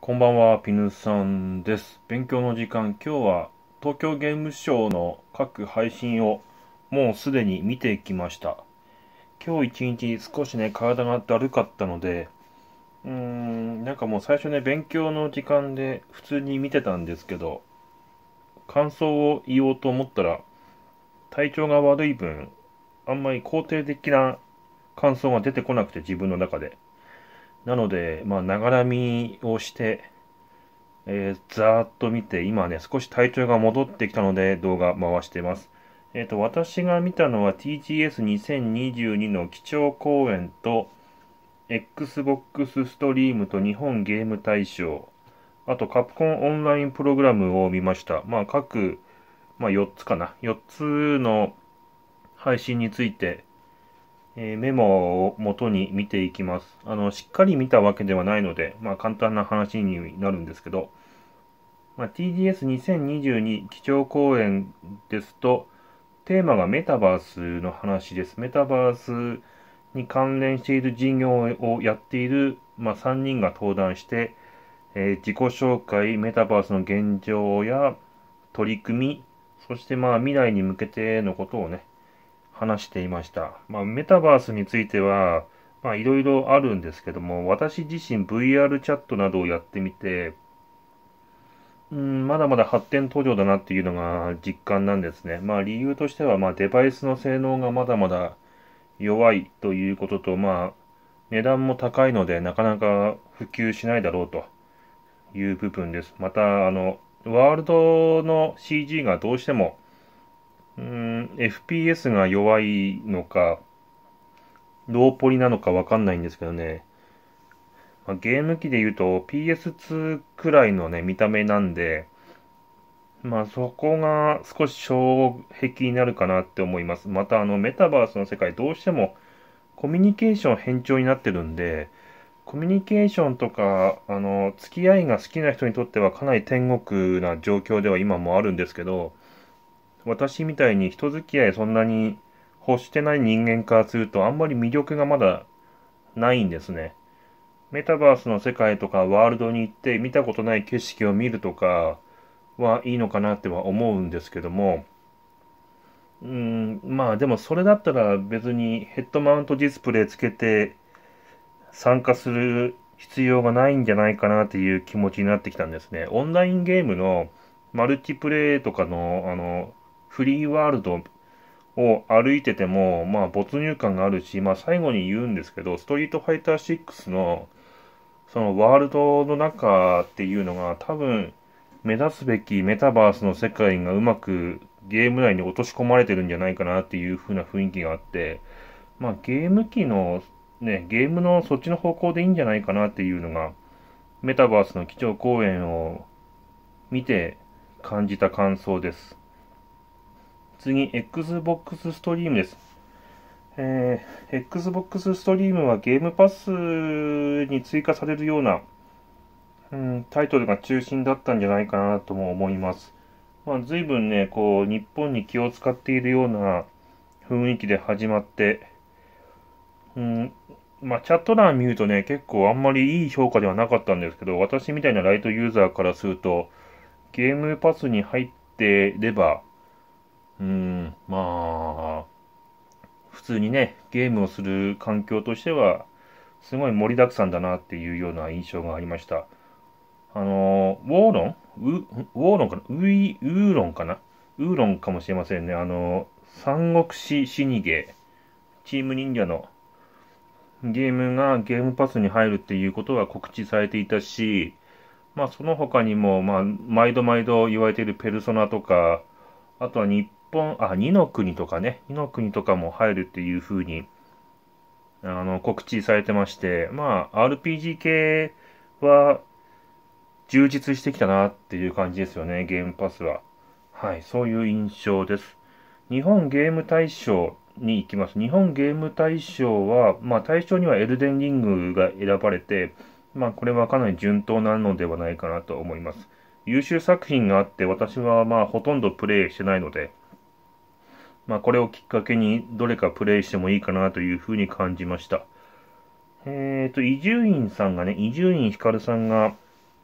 こんばんは、ピヌさんです。勉強の時間、今日は東京ゲームショウの各配信をもうすでに見てきました。今日一日少しね、体がだるかったので、うーん、なんかもう最初ね、勉強の時間で普通に見てたんですけど、感想を言おうと思ったら、体調が悪い分、あんまり肯定的な感想が出てこなくて自分の中で。なので、まあ、ながら見をして、えー、ざーっと見て、今ね、少し体調が戻ってきたので、動画回してます。えっ、ー、と、私が見たのは TGS2022 の基調講演と、Xbox ストリームと日本ゲーム大賞、あとカプコンオンラインプログラムを見ました。まあ、各、まあ、4つかな。4つの配信について、えー、メモを元に見ていきます。あの、しっかり見たわけではないので、まあ、簡単な話になるんですけど、まあ、TDS2022 基調講演ですと、テーマがメタバースの話です。メタバースに関連している事業をやっている、まあ、3人が登壇して、えー、自己紹介、メタバースの現状や取り組み、そしてまあ未来に向けてのことをね、話していました。まあ、メタバースについては、まあ、いろいろあるんですけども、私自身 VR チャットなどをやってみて、うん、まだまだ発展途上だなっていうのが実感なんですね。まあ理由としては、まあデバイスの性能がまだまだ弱いということと、まあ値段も高いのでなかなか普及しないだろうという部分です。また、あの、ワールドの CG がどうしてもうん FPS が弱いのかローポリなのかわかんないんですけどね、まあ、ゲーム機で言うと PS2 くらいのね見た目なんでまあそこが少し障壁になるかなって思いますまたあのメタバースの世界どうしてもコミュニケーション偏重になってるんでコミュニケーションとかあの付き合いが好きな人にとってはかなり天国な状況では今もあるんですけど私みたいに人付き合いそんなに欲してない人間からするとあんまり魅力がまだないんですね。メタバースの世界とかワールドに行って見たことない景色を見るとかはいいのかなっては思うんですけども、うん、まあでもそれだったら別にヘッドマウントディスプレイつけて参加する必要がないんじゃないかなっていう気持ちになってきたんですね。オンラインゲームのマルチプレイとかのあのフリーワールドを歩いてても、まあ、没入感があるし、まあ、最後に言うんですけど、ストリートファイター6の、そのワールドの中っていうのが、多分、目指すべきメタバースの世界がうまくゲーム内に落とし込まれてるんじゃないかなっていう風な雰囲気があって、まあ、ゲーム機の、ね、ゲームのそっちの方向でいいんじゃないかなっていうのが、メタバースの基調講演を見て感じた感想です。次、Xbox ストリームです。えー、Xbox ストリームはゲームパスに追加されるような、うん、タイトルが中心だったんじゃないかなとも思います。まあ、随分ね、こう、日本に気を使っているような雰囲気で始まって、うん、まあ、チャット欄見るとね、結構あんまりいい評価ではなかったんですけど、私みたいなライトユーザーからすると、ゲームパスに入ってれば、うん、まあ、普通にね、ゲームをする環境としては、すごい盛りだくさんだなっていうような印象がありました。あの、ウォーロンウォーロンかなウイ、ウーロンかなウーロンかもしれませんね。あの、三国志死にゲー、チーム忍者のゲームがゲームパスに入るっていうことは告知されていたし、まあその他にも、まあ、毎度毎度言われているペルソナとか、あとは日本、あ、二の国とかね、二の国とかも入るっていうふうに、あの、告知されてまして、まあ、RPG 系は充実してきたなっていう感じですよね、ゲームパスは。はい、そういう印象です。日本ゲーム大賞に行きます。日本ゲーム大賞は、まあ、大賞にはエルデンリングが選ばれて、まあ、これはかなり順当なのではないかなと思います。優秀作品があって、私はまあ、ほとんどプレイしてないので、まあ、これをきっかけにどれかプレイしてもいいかなというふうに感じました。えっ、ー、と、伊集院さんがね、伊集院光さんが、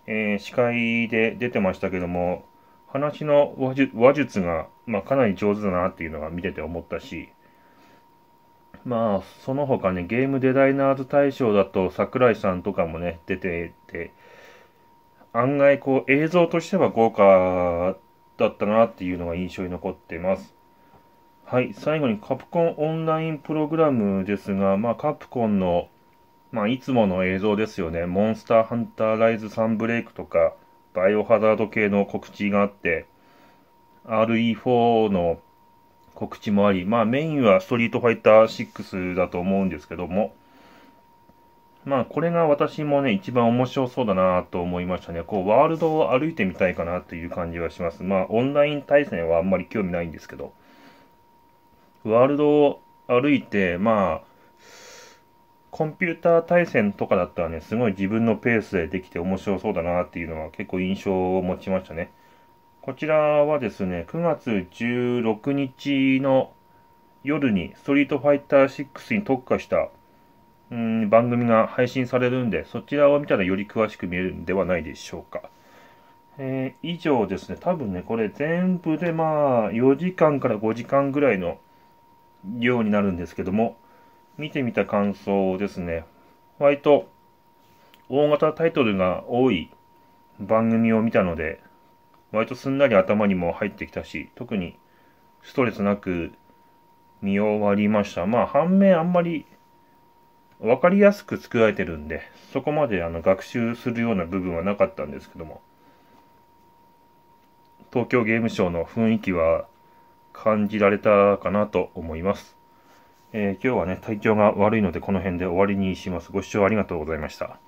えー、司会で出てましたけども、話の話術が、まあ、かなり上手だなっていうのが見てて思ったし、まあ、その他ね、ゲームデザイナーズ大賞だと桜井さんとかもね、出てて、案外こう映像としては豪華だったなっていうのが印象に残ってます。はい、最後にカプコンオンラインプログラムですが、まあ、カプコンの、まあ、いつもの映像ですよね、モンスターハンターライズサンブレイクとか、バイオハザード系の告知があって、RE4 の告知もあり、まあ、メインはストリートファイター6だと思うんですけども、まあ、これが私もね、一番面白そうだなと思いましたね。こう、ワールドを歩いてみたいかなという感じはします。まあ、オンライン対戦はあんまり興味ないんですけど。ワールドを歩いて、まあ、コンピューター対戦とかだったらね、すごい自分のペースでできて面白そうだなっていうのは結構印象を持ちましたね。こちらはですね、9月16日の夜にストリートファイター6に特化したうん番組が配信されるんで、そちらを見たらより詳しく見えるんではないでしょうか。えー、以上ですね、多分ね、これ全部でまあ4時間から5時間ぐらいのようになるんですけども、見てみた感想ですね。割と大型タイトルが多い番組を見たので、割とすんなり頭にも入ってきたし、特にストレスなく見終わりました。まあ、反面あんまり分かりやすく作られてるんで、そこまであの学習するような部分はなかったんですけども、東京ゲームショウの雰囲気は感じられたかなと思います。えー、今日はね、体調が悪いのでこの辺で終わりにします。ご視聴ありがとうございました。